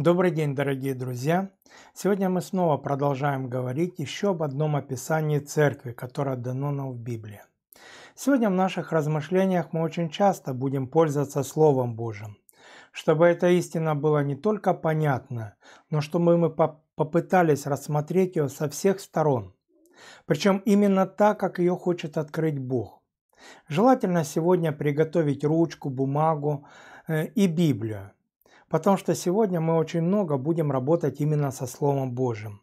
Добрый день, дорогие друзья! Сегодня мы снова продолжаем говорить еще об одном описании церкви, которое дано нам в Библии. Сегодня в наших размышлениях мы очень часто будем пользоваться Словом Божьим, чтобы эта истина была не только понятна, но чтобы мы попытались рассмотреть ее со всех сторон, причем именно так, как ее хочет открыть Бог. Желательно сегодня приготовить ручку, бумагу э, и Библию, потому что сегодня мы очень много будем работать именно со Словом Божьим.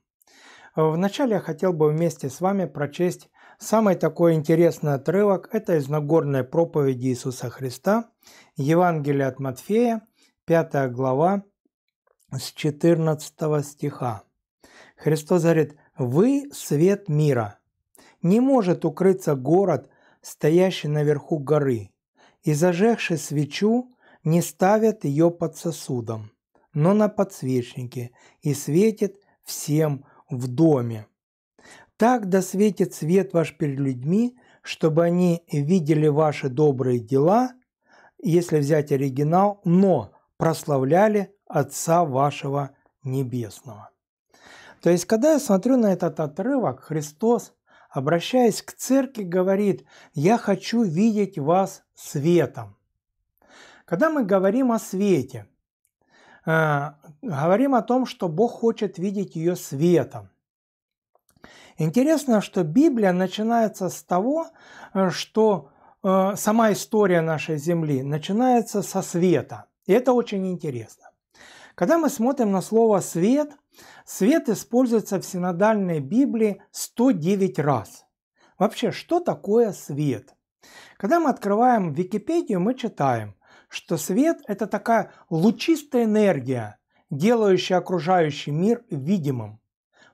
Вначале я хотел бы вместе с вами прочесть самый такой интересный отрывок. Это из Нагорной проповеди Иисуса Христа, Евангелие от Матфея, 5 глава, с 14 стиха. Христос говорит, «Вы – свет мира. Не может укрыться город, стоящий наверху горы, и зажегший свечу не ставят ее под сосудом, но на подсвечнике и светит всем в доме. Так досветит свет ваш перед людьми, чтобы они видели ваши добрые дела, если взять оригинал, но прославляли Отца вашего Небесного. То есть, когда я смотрю на этот отрывок, Христос, обращаясь к церкви, говорит, я хочу видеть вас светом. Когда мы говорим о свете, э, говорим о том, что Бог хочет видеть ее светом. Интересно, что Библия начинается с того, э, что э, сама история нашей Земли начинается со света. И это очень интересно. Когда мы смотрим на слово «свет», свет используется в синодальной Библии 109 раз. Вообще, что такое свет? Когда мы открываем Википедию, мы читаем – что свет – это такая лучистая энергия, делающая окружающий мир видимым.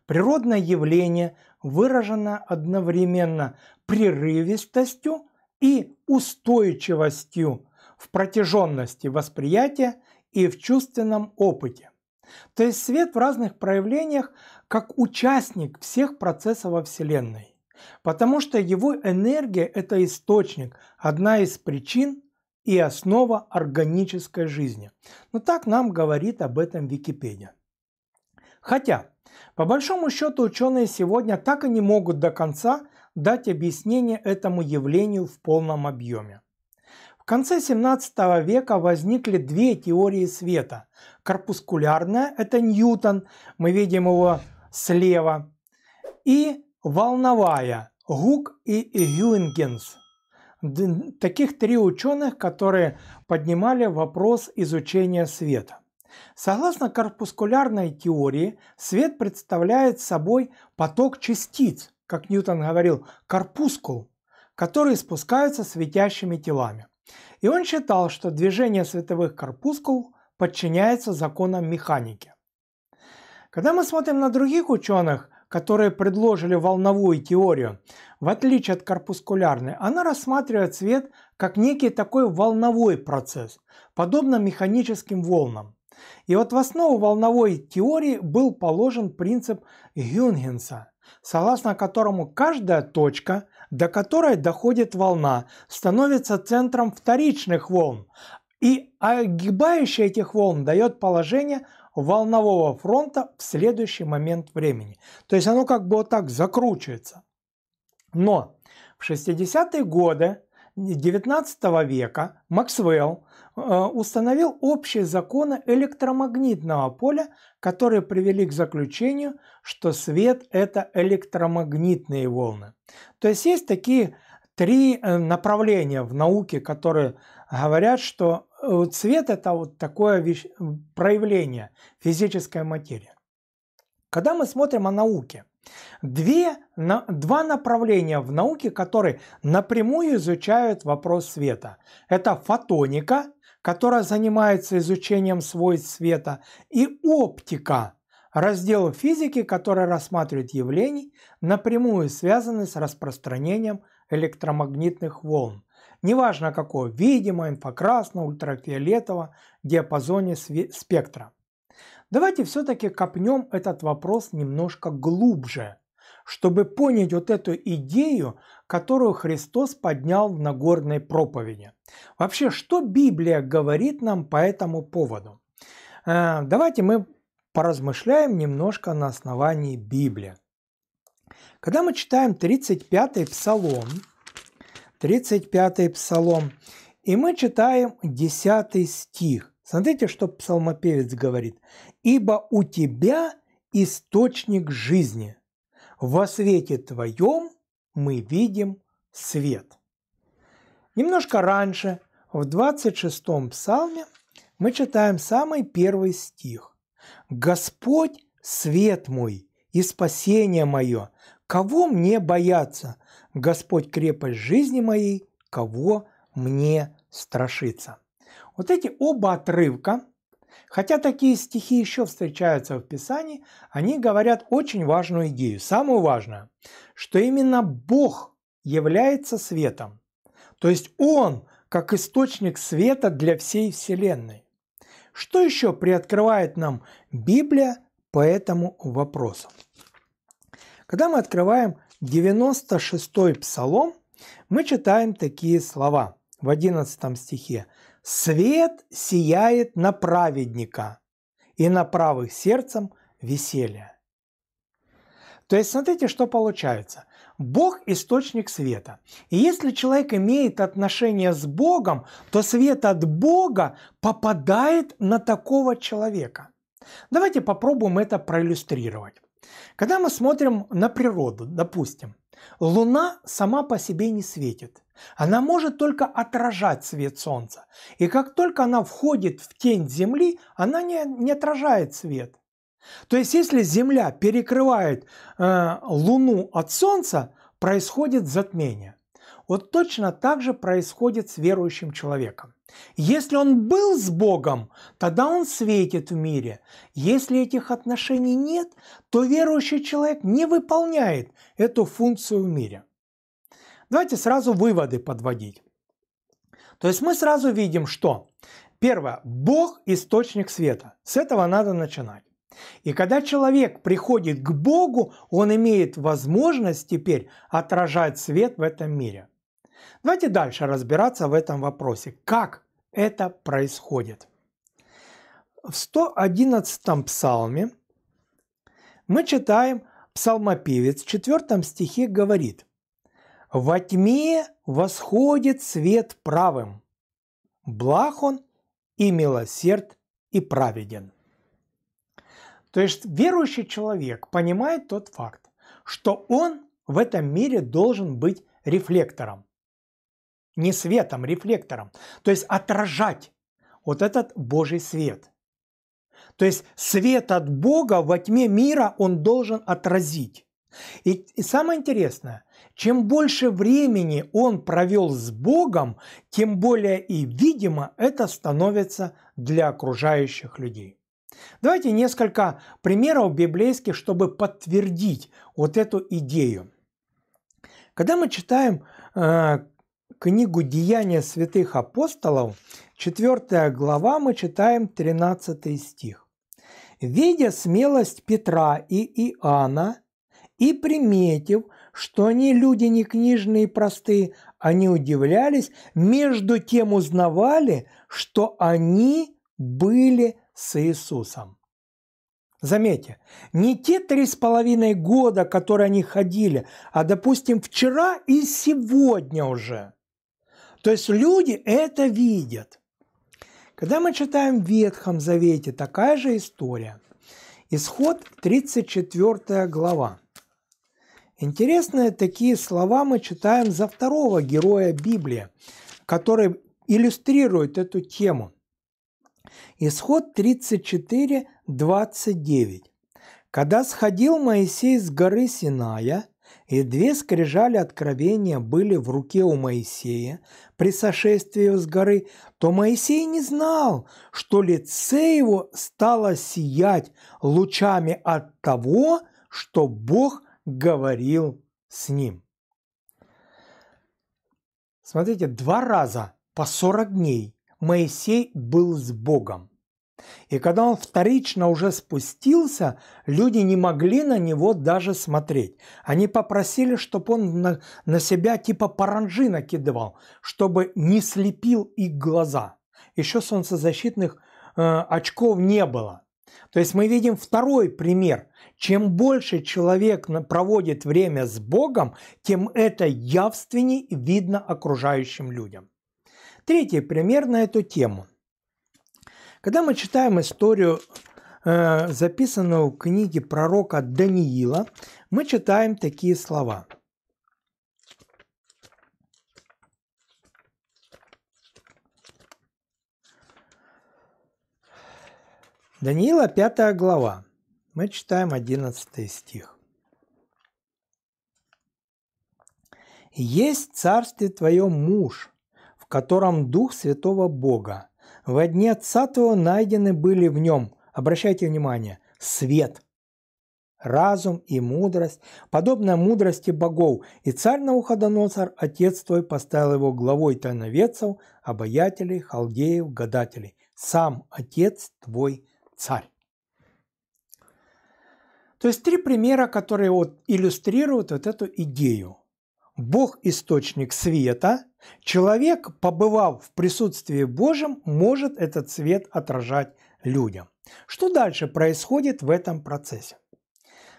Природное явление выражено одновременно прерывистостью и устойчивостью в протяженности восприятия и в чувственном опыте. То есть свет в разных проявлениях как участник всех процессов во Вселенной. Потому что его энергия – это источник, одна из причин, и основа органической жизни. Но так нам говорит об этом Википедия. Хотя, по большому счету, ученые сегодня так и не могут до конца дать объяснение этому явлению в полном объеме. В конце 17 века возникли две теории света. Корпускулярная – это Ньютон, мы видим его слева, и волновая – Гук и Гюингенс – таких три ученых, которые поднимали вопрос изучения света. Согласно корпускулярной теории, свет представляет собой поток частиц, как Ньютон говорил, корпускул, которые спускаются светящими телами. И он считал, что движение световых корпускул подчиняется законам механики. Когда мы смотрим на других ученых, которые предложили волновую теорию, в отличие от корпускулярной, она рассматривает свет как некий такой волновой процесс, подобно механическим волнам. И вот в основу волновой теории был положен принцип Гюнгенса, согласно которому каждая точка, до которой доходит волна, становится центром вторичных волн, и огибающая этих волн дает положение – волнового фронта в следующий момент времени. То есть оно как бы вот так закручивается. Но в 60-е годы 19 века Максвелл э, установил общие законы электромагнитного поля, которые привели к заключению, что свет – это электромагнитные волны. То есть есть такие три э, направления в науке, которые говорят, что э, цвет – это вот такое э, проявление физической материи. Когда мы смотрим о науке, две, на, два направления в науке, которые напрямую изучают вопрос света. Это фотоника, которая занимается изучением свойств света, и оптика, раздел физики, который рассматривает явления, напрямую связанные с распространением электромагнитных волн неважно какого, видимо, инфокрасно, ультрафиолетово, диапазоне спектра. Давайте все-таки копнем этот вопрос немножко глубже, чтобы понять вот эту идею, которую Христос поднял в Нагорной проповеди. Вообще, что Библия говорит нам по этому поводу? Э, давайте мы поразмышляем немножко на основании Библии. Когда мы читаем 35-й Псалом, 35-й псалом. И мы читаем 10 стих. Смотрите, что псалмопевец говорит. «Ибо у тебя источник жизни. Во свете твоем мы видим свет». Немножко раньше, в 26-м псалме, мы читаем самый первый стих. «Господь – свет мой и спасение мое, Кого мне бояться? Господь крепость жизни моей, кого мне страшиться? Вот эти оба отрывка, хотя такие стихи еще встречаются в Писании, они говорят очень важную идею, самую важную, что именно Бог является светом. То есть Он как источник света для всей Вселенной. Что еще приоткрывает нам Библия по этому вопросу? Когда мы открываем 96-й псалом, мы читаем такие слова в 11 стихе. «Свет сияет на праведника, и на правых сердцем веселье». То есть смотрите, что получается. Бог – источник света. И если человек имеет отношение с Богом, то свет от Бога попадает на такого человека. Давайте попробуем это проиллюстрировать. Когда мы смотрим на природу, допустим, Луна сама по себе не светит. Она может только отражать свет Солнца. И как только она входит в тень Земли, она не, не отражает свет. То есть если Земля перекрывает э, Луну от Солнца, происходит затмение. Вот точно так же происходит с верующим человеком. Если он был с Богом, тогда он светит в мире. Если этих отношений нет, то верующий человек не выполняет эту функцию в мире. Давайте сразу выводы подводить. То есть мы сразу видим, что первое, Бог – источник света. С этого надо начинать. И когда человек приходит к Богу, он имеет возможность теперь отражать свет в этом мире. Давайте дальше разбираться в этом вопросе. Как это происходит? В 111 псалме мы читаем, псалмопевец в 4 стихе говорит, «Во тьме восходит свет правым, благ он и милосерд и праведен». То есть верующий человек понимает тот факт, что он в этом мире должен быть рефлектором. Не светом, рефлектором. То есть отражать вот этот Божий свет. То есть свет от Бога во тьме мира он должен отразить. И, и самое интересное, чем больше времени он провел с Богом, тем более и видимо это становится для окружающих людей. Давайте несколько примеров библейских, чтобы подтвердить вот эту идею. Когда мы читаем э, книгу «Деяния святых апостолов», 4 глава, мы читаем 13 стих. «Видя смелость Петра и Иоанна и приметив, что они люди не книжные и простые, они удивлялись, между тем узнавали, что они были с Иисусом. Заметьте, не те три с половиной года, которые они ходили, а, допустим, вчера и сегодня уже. То есть люди это видят. Когда мы читаем в Ветхом Завете, такая же история. Исход 34 глава. Интересные такие слова мы читаем за второго героя Библии, который иллюстрирует эту тему – Исход 34, 29. «Когда сходил Моисей с горы Синая, и две скрижали откровения были в руке у Моисея при сошествии с горы, то Моисей не знал, что лице его стало сиять лучами от того, что Бог говорил с ним. Смотрите, два раза по 40 дней Моисей был с Богом. И когда он вторично уже спустился, люди не могли на него даже смотреть. Они попросили, чтобы он на, на себя типа паранжи накидывал, чтобы не слепил их глаза. Еще солнцезащитных э, очков не было. То есть мы видим второй пример. Чем больше человек проводит время с Богом, тем это явственнее видно окружающим людям. Третий пример на эту тему. Когда мы читаем историю, э, записанную в книге пророка Даниила, мы читаем такие слова. Даниила 5 глава. Мы читаем 11 стих. «Есть в царстве твоем муж, котором Дух Святого Бога. в дне Отца Твоего найдены были в нем, обращайте внимание, свет, разум и мудрость, подобная мудрости богов, и царь Науходоносор, отец твой, поставил его главой тайновецов, обаятелей, халдеев, гадателей. Сам отец твой царь. То есть три примера, которые вот иллюстрируют вот эту идею. Бог – источник света, Человек, побывав в присутствии Божьем, может этот свет отражать людям. Что дальше происходит в этом процессе?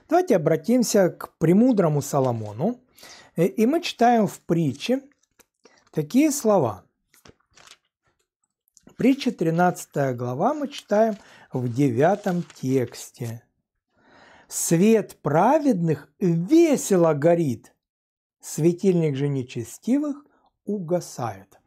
Давайте обратимся к премудрому Соломону, э, и мы читаем в притче такие слова. Притча 13 глава мы читаем в 9 тексте. «Свет праведных весело горит, светильник же нечестивых угасают.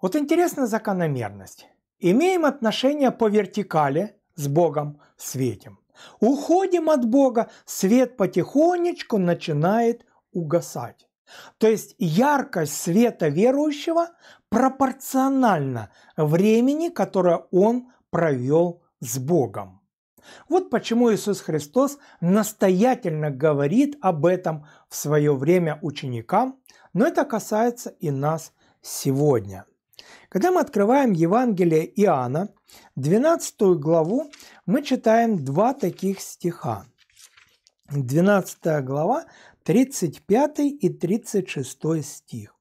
Вот интересная закономерность. Имеем отношение по вертикали с Богом, светим. Уходим от Бога, свет потихонечку начинает угасать. То есть яркость света верующего пропорциональна времени, которое он провел с Богом. Вот почему Иисус Христос настоятельно говорит об этом в свое время ученикам но это касается и нас сегодня. Когда мы открываем Евангелие Иоанна, 12 главу, мы читаем два таких стиха. 12 глава, 35 и 36 стих.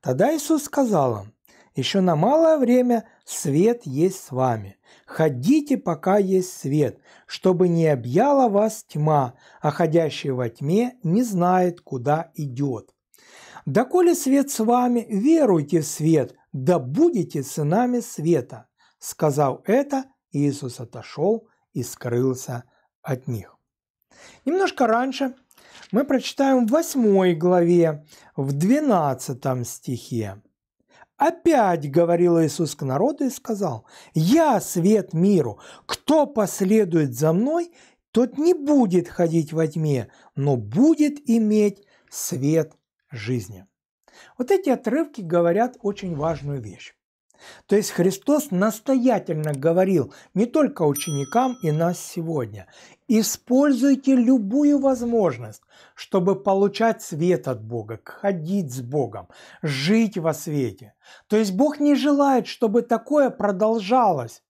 Тогда Иисус сказал им, еще на малое время свет есть с вами. Ходите, пока есть свет, чтобы не объяла вас тьма, а ходящий во тьме не знает, куда идет. «Доколе свет с вами, веруйте в свет, да будете сынами света». Сказал это, Иисус отошел и скрылся от них. Немножко раньше мы прочитаем в 8 главе, в 12 стихе. Опять говорил Иисус к народу и сказал, «Я свет миру, кто последует за мной, тот не будет ходить во тьме, но будет иметь свет жизни. Вот эти отрывки говорят очень важную вещь. То есть Христос настоятельно говорил не только ученикам и нас сегодня, используйте любую возможность, чтобы получать свет от Бога, ходить с Богом, жить во свете. То есть Бог не желает, чтобы такое продолжалось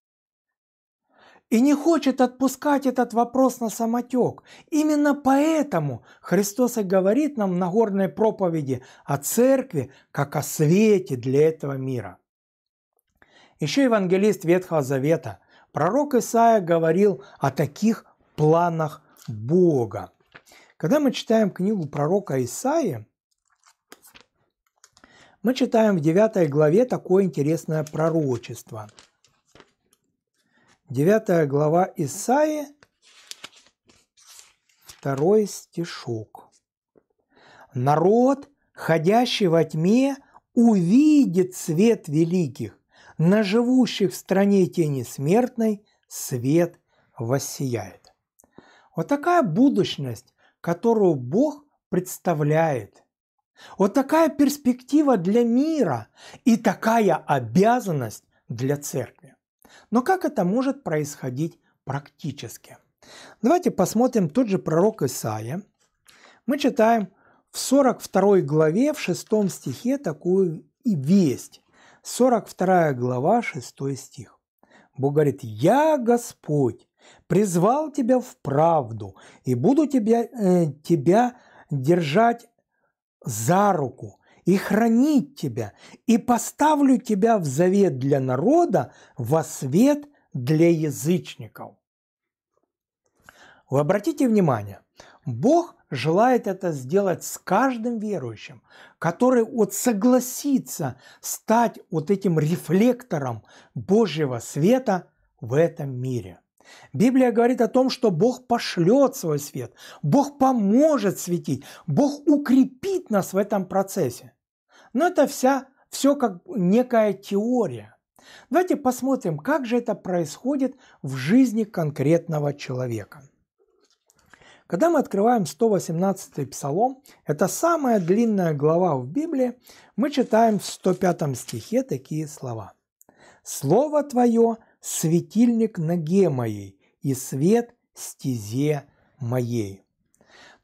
и не хочет отпускать этот вопрос на самотек. Именно поэтому Христос и говорит нам на горной проповеди о церкви, как о свете для этого мира. Еще евангелист Ветхого Завета, пророк Исаия говорил о таких планах Бога. Когда мы читаем книгу пророка Исаии, мы читаем в 9 главе такое интересное пророчество – 9 глава Исаи, второй стишок. «Народ, ходящий во тьме, увидит свет великих, на живущих в стране тени смертной свет воссияет». Вот такая будущность, которую Бог представляет. Вот такая перспектива для мира и такая обязанность для церкви. Но как это может происходить практически? Давайте посмотрим тот же пророк Исаия. Мы читаем в 42 главе, в 6 стихе такую и весть. 42 глава, 6 стих. Бог говорит, «Я Господь, призвал тебя в правду, и буду тебя, э, тебя держать за руку, и хранить тебя, и поставлю тебя в завет для народа, во свет для язычников». Вы обратите внимание, Бог желает это сделать с каждым верующим, который вот согласится стать вот этим рефлектором Божьего света в этом мире. Библия говорит о том, что Бог пошлет свой свет, Бог поможет светить, Бог укрепит нас в этом процессе. Но это вся, все как некая теория. Давайте посмотрим, как же это происходит в жизни конкретного человека. Когда мы открываем 118 й псалом, это самая длинная глава в Библии, мы читаем в 105 стихе такие слова. «Слово Твое – светильник ноге моей и свет стезе моей».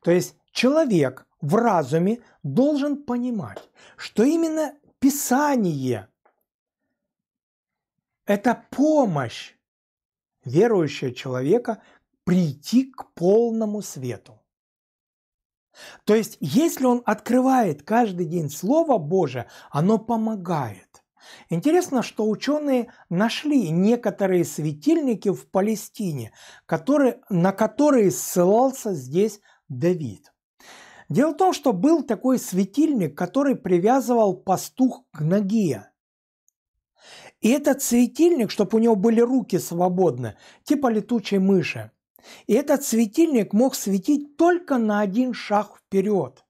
То есть человек – в разуме должен понимать, что именно Писание – это помощь верующего человека прийти к полному свету. То есть, если он открывает каждый день Слово Божие, оно помогает. Интересно, что ученые нашли некоторые светильники в Палестине, которые, на которые ссылался здесь Давид. Дело в том, что был такой светильник, который привязывал пастух к ноге. И этот светильник, чтобы у него были руки свободны, типа летучей мыши. И этот светильник мог светить только на один шаг вперед.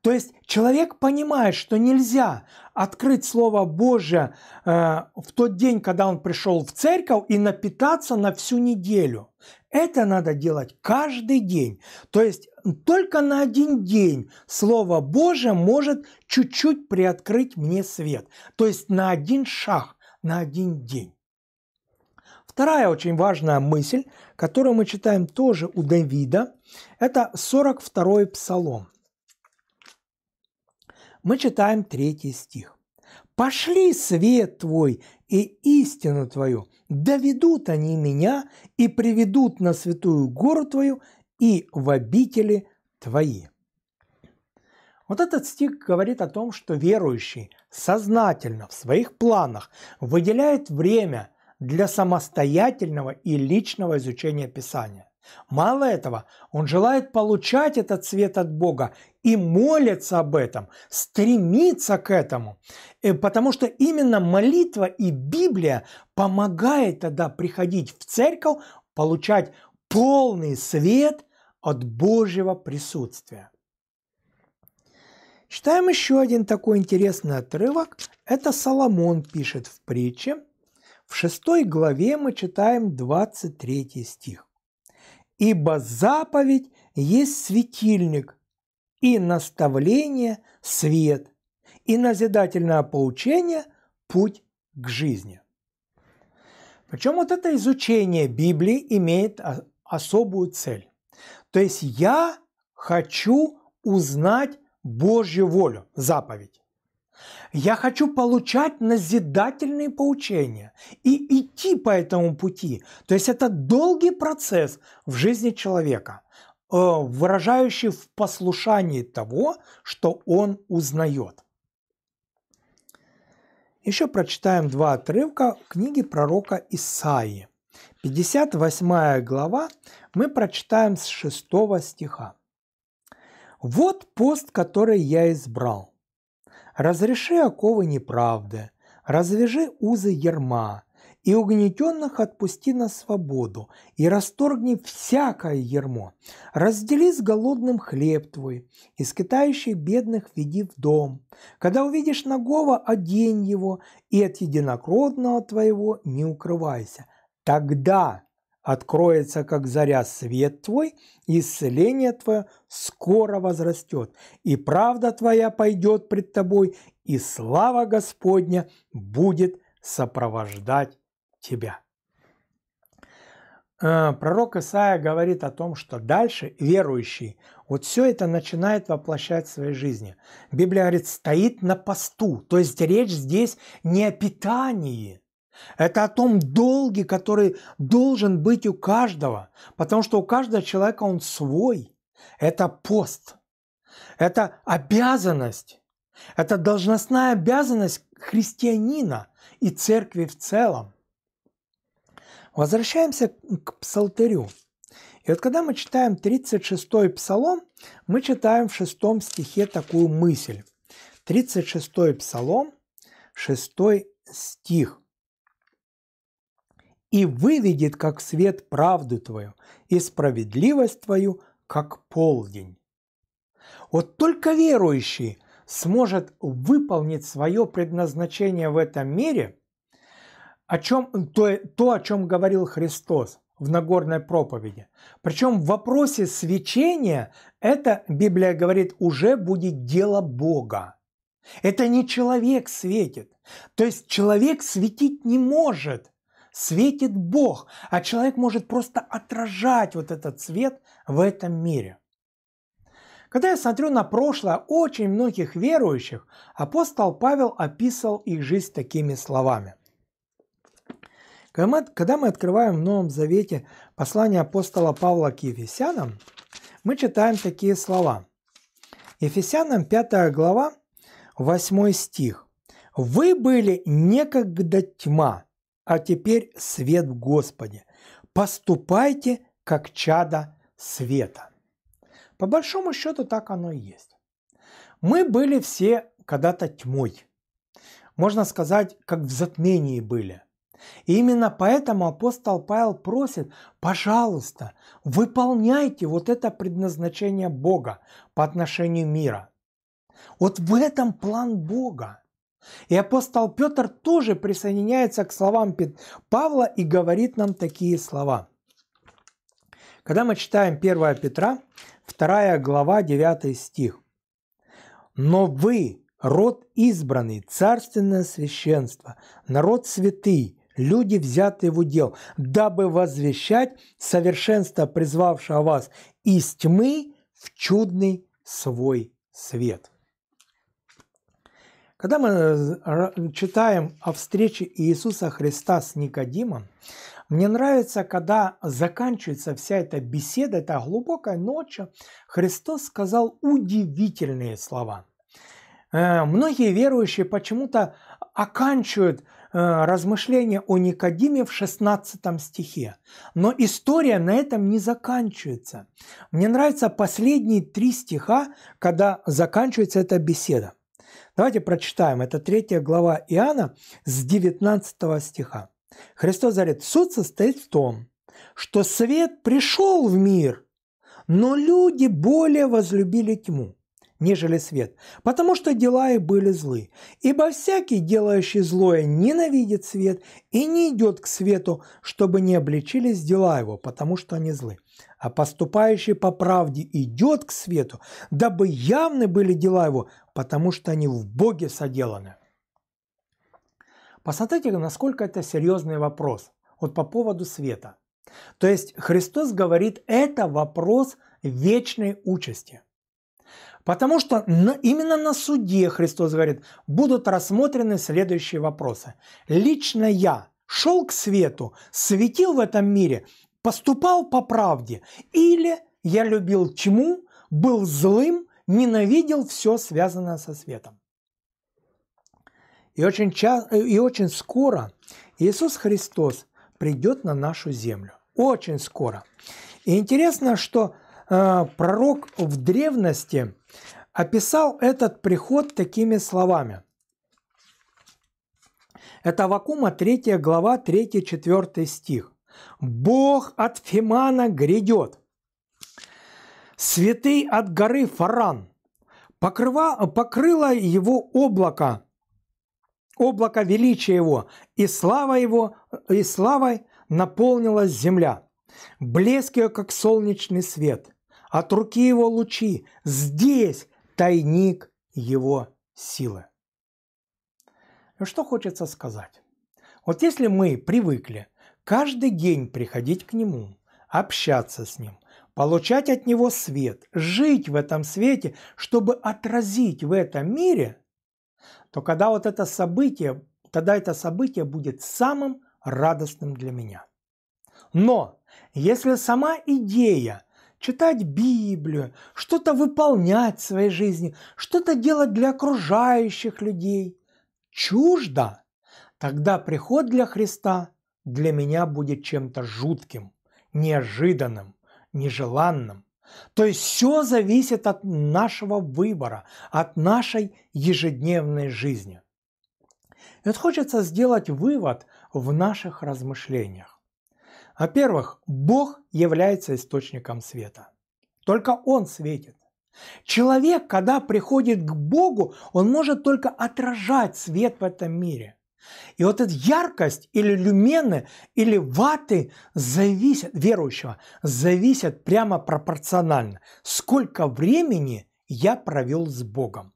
То есть человек понимает, что нельзя открыть Слово Божье э, в тот день, когда он пришел в церковь, и напитаться на всю неделю. Это надо делать каждый день. То есть только на один день Слово Божие может чуть-чуть приоткрыть мне свет. То есть на один шаг, на один день. Вторая очень важная мысль, которую мы читаем тоже у Давида, это 42-й псалом. Мы читаем третий стих. «Пошли свет твой, и истину Твою. Доведут они меня и приведут на святую гору Твою и в обители Твои». Вот этот стих говорит о том, что верующий сознательно в своих планах выделяет время для самостоятельного и личного изучения Писания. Мало этого, он желает получать этот свет от Бога и молится об этом, стремится к этому, э, потому что именно молитва и Библия помогает тогда приходить в церковь, получать полный свет от Божьего присутствия. Читаем еще один такой интересный отрывок. Это Соломон пишет в притче. В шестой главе мы читаем 23 стих ибо заповедь есть светильник, и наставление – свет, и назидательное поучение – путь к жизни. Причем вот это изучение Библии имеет особую цель. То есть я хочу узнать Божью волю, заповедь. Я хочу получать назидательные поучения и идти по этому пути. То есть это долгий процесс в жизни человека, э, выражающий в послушании того, что он узнает. Еще прочитаем два отрывка книги пророка Исаии. 58 глава мы прочитаем с 6 стиха. «Вот пост, который я избрал, Разреши оковы неправды, развяжи узы ерма, и угнетенных отпусти на свободу, и расторгни всякое ермо. Раздели с голодным хлеб твой, и с китающей бедных веди в дом. Когда увидишь нагого, одень его, и от единокротного твоего не укрывайся. Тогда откроется, как заря, свет твой, исцеление твое скоро возрастет, и правда твоя пойдет пред тобой, и слава Господня будет сопровождать тебя». Э, пророк Исаия говорит о том, что дальше верующий вот все это начинает воплощать в своей жизни. Библия говорит, стоит на посту. То есть речь здесь не о питании, это о том долге, который должен быть у каждого, потому что у каждого человека он свой. Это пост, это обязанность, это должностная обязанность христианина и церкви в целом. Возвращаемся к псалтерю. И вот когда мы читаем 36-й псалом, мы читаем в 6 стихе такую мысль. 36-й псалом, 6 стих и выведет как свет правду твою и справедливость твою, как полдень. Вот только верующий сможет выполнить свое предназначение в этом мире, о чем, то, то, о чем говорил Христос в Нагорной проповеди. Причем в вопросе свечения это, Библия говорит, уже будет дело Бога. Это не человек светит. То есть человек светить не может – светит Бог, а человек может просто отражать вот этот свет в этом мире. Когда я смотрю на прошлое очень многих верующих, апостол Павел описал их жизнь такими словами. Когда мы открываем в Новом Завете послание апостола Павла к Ефесянам, мы читаем такие слова. Ефесянам 5 глава, 8 стих. «Вы были некогда тьма, а теперь свет в Господе. Поступайте, как чада света. По большому счету так оно и есть. Мы были все когда-то тьмой. Можно сказать, как в затмении были. И именно поэтому апостол Павел просит, пожалуйста, выполняйте вот это предназначение Бога по отношению мира. Вот в этом план Бога. И апостол Петр тоже присоединяется к словам Павла и говорит нам такие слова. Когда мы читаем 1 Петра, 2 глава, 9 стих. «Но вы, род избранный, царственное священство, народ святый, люди, взятые в удел, дабы возвещать совершенство призвавшего вас из тьмы в чудный свой свет». Когда мы э, читаем о встрече Иисуса Христа с Никодимом, мне нравится, когда заканчивается вся эта беседа, эта глубокая ночь, Христос сказал удивительные слова. Э, многие верующие почему-то оканчивают э, размышления о Никодиме в 16 стихе. Но история на этом не заканчивается. Мне нравятся последние три стиха, когда заканчивается эта беседа. Давайте прочитаем. Это третья глава Иоанна с 19 стиха. Христос говорит, суд состоит в том, что свет пришел в мир, но люди более возлюбили тьму, нежели свет, потому что дела и были злы. Ибо всякий, делающий злое, ненавидит свет и не идет к свету, чтобы не обличились дела его, потому что они злы. А поступающий по правде идет к свету, дабы явны были дела его, потому что они в Боге соделаны. Посмотрите, насколько это серьезный вопрос. Вот по поводу света. То есть Христос говорит, это вопрос вечной участи. Потому что на, именно на суде, Христос говорит, будут рассмотрены следующие вопросы. Лично я шел к свету, светил в этом мире, поступал по правде, или я любил тьму, был злым, ненавидел все, связанное со светом. И очень, ча- и очень скоро Иисус Христос придет на нашу землю. Очень скоро. И интересно, что э, пророк в древности описал этот приход такими словами. Это Вакума 3 глава 3-4 стих. «Бог от Фимана грядет, святый от горы Фаран, покрыва, покрыло его облако, облако величия его, и слава его, и славой наполнилась земля. Блеск ее, как солнечный свет, от руки его лучи, здесь тайник его силы. Ну, что хочется сказать? Вот если мы привыкли каждый день приходить к нему, общаться с ним – получать от него свет, жить в этом свете, чтобы отразить в этом мире, то когда вот это событие, тогда это событие будет самым радостным для меня. Но если сама идея читать Библию, что-то выполнять в своей жизни, что-то делать для окружающих людей чуждо, тогда приход для Христа для меня будет чем-то жутким, неожиданным нежеланным. То есть все зависит от нашего выбора, от нашей ежедневной жизни. И вот хочется сделать вывод в наших размышлениях. Во-первых, Бог является источником света. Только Он светит. Человек, когда приходит к Богу, он может только отражать свет в этом мире. И вот эта яркость или люмены, или ваты зависят, верующего, зависят прямо пропорционально, сколько времени я провел с Богом.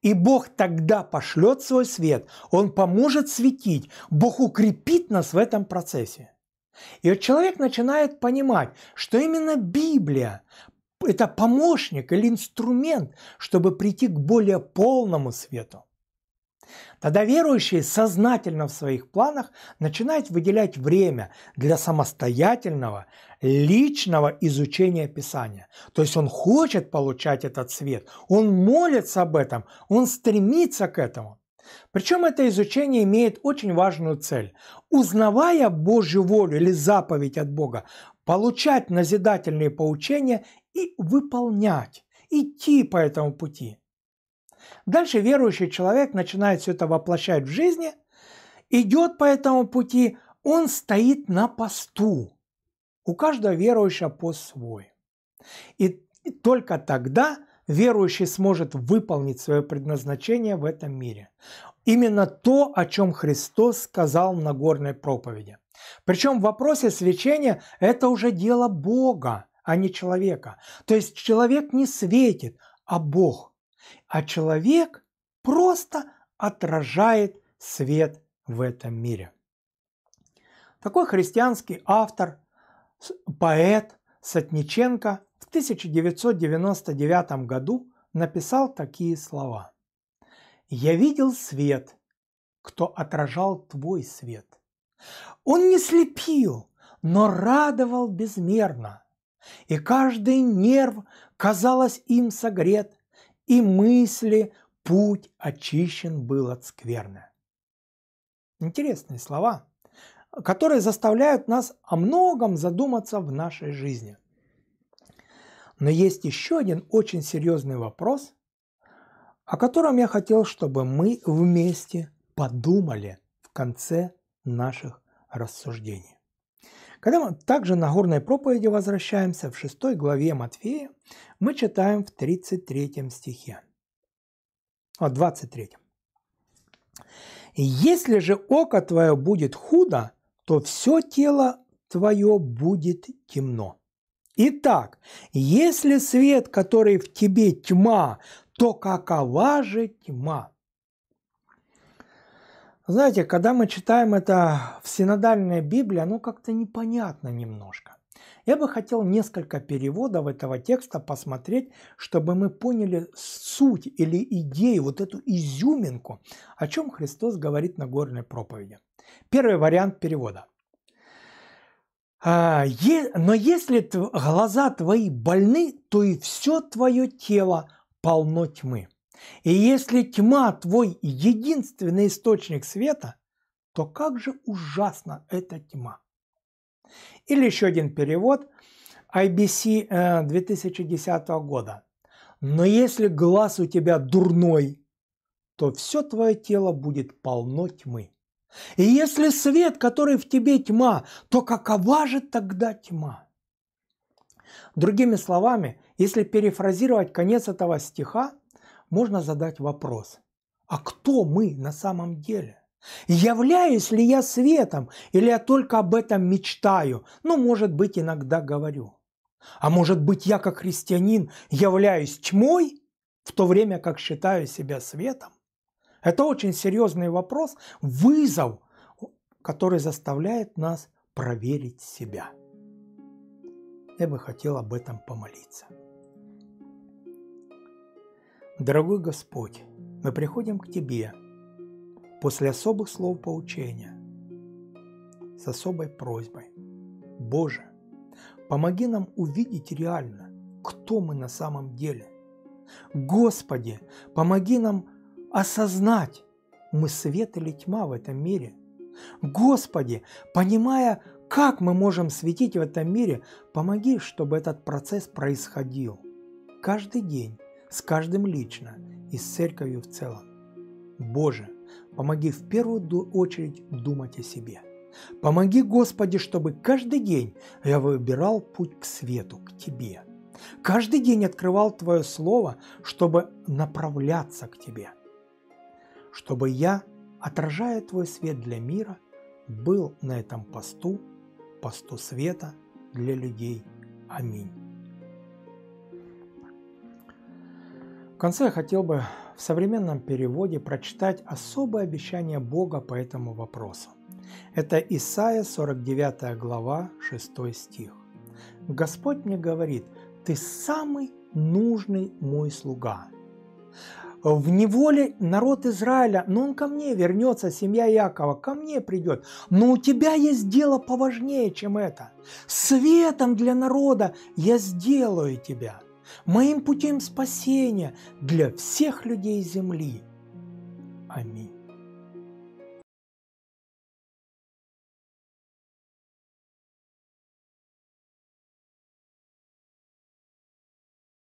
И Бог тогда пошлет свой свет, Он поможет светить, Бог укрепит нас в этом процессе. И вот человек начинает понимать, что именно Библия – это помощник или инструмент, чтобы прийти к более полному свету. Тогда верующие сознательно в своих планах начинают выделять время для самостоятельного, личного изучения Писания. То есть он хочет получать этот свет, он молится об этом, он стремится к этому. Причем это изучение имеет очень важную цель. Узнавая Божью волю или заповедь от Бога, получать назидательные поучения и выполнять, идти по этому пути – Дальше верующий человек начинает все это воплощать в жизни, идет по этому пути, он стоит на посту. У каждого верующего пост свой. И только тогда верующий сможет выполнить свое предназначение в этом мире. Именно то, о чем Христос сказал на горной проповеди. Причем в вопросе свечения это уже дело Бога, а не человека. То есть человек не светит, а Бог – а человек просто отражает свет в этом мире. Такой христианский автор, поэт Сотниченко в 1999 году написал такие слова. «Я видел свет, кто отражал твой свет. Он не слепил, но радовал безмерно, и каждый нерв, казалось, им согрет – и мысли путь очищен был от скверны. Интересные слова, которые заставляют нас о многом задуматься в нашей жизни. Но есть еще один очень серьезный вопрос, о котором я хотел, чтобы мы вместе подумали в конце наших рассуждений. Когда мы также на горной проповеди возвращаемся в 6 главе Матфея, мы читаем в 33 стихе. О, а, 23. «Если же око твое будет худо, то все тело твое будет темно». Итак, если свет, который в тебе тьма, то какова же тьма? Знаете, когда мы читаем это в синодальной Библии, оно как-то непонятно немножко. Я бы хотел несколько переводов этого текста посмотреть, чтобы мы поняли суть или идею, вот эту изюминку, о чем Христос говорит на горной проповеди. Первый вариант перевода. «А, но если глаза твои больны, то и все твое тело полно тьмы. И если тьма твой единственный источник света, то как же ужасна эта тьма. Или еще один перевод IBC 2010 э, года. Но если глаз у тебя дурной, то все твое тело будет полно тьмы. И если свет, который в тебе тьма, то какова же тогда тьма? Другими словами, если перефразировать конец этого стиха, можно задать вопрос, а кто мы на самом деле? Являюсь ли я светом, или я только об этом мечтаю, ну, может быть, иногда говорю? А может быть, я как христианин являюсь тьмой, в то время как считаю себя светом? Это очень серьезный вопрос, вызов, который заставляет нас проверить себя. Я бы хотел об этом помолиться. Дорогой Господь, мы приходим к Тебе после особых слов поучения, с особой просьбой. Боже, помоги нам увидеть реально, кто мы на самом деле. Господи, помоги нам осознать, мы свет или тьма в этом мире. Господи, понимая, как мы можем светить в этом мире, помоги, чтобы этот процесс происходил каждый день с каждым лично и с церковью в целом. Боже, помоги в первую очередь думать о себе. Помоги, Господи, чтобы каждый день я выбирал путь к свету, к Тебе. Каждый день открывал Твое Слово, чтобы направляться к Тебе. Чтобы я, отражая Твой свет для мира, был на этом посту, посту света для людей. Аминь. конце я хотел бы в современном переводе прочитать особое обещание Бога по этому вопросу. Это Исаия 49 глава 6 стих. Господь мне говорит, ты самый нужный мой слуга. В неволе народ Израиля, но он ко мне вернется, семья Якова, ко мне придет. Но у тебя есть дело поважнее, чем это. Светом для народа я сделаю тебя моим путем спасения для всех людей земли. Аминь.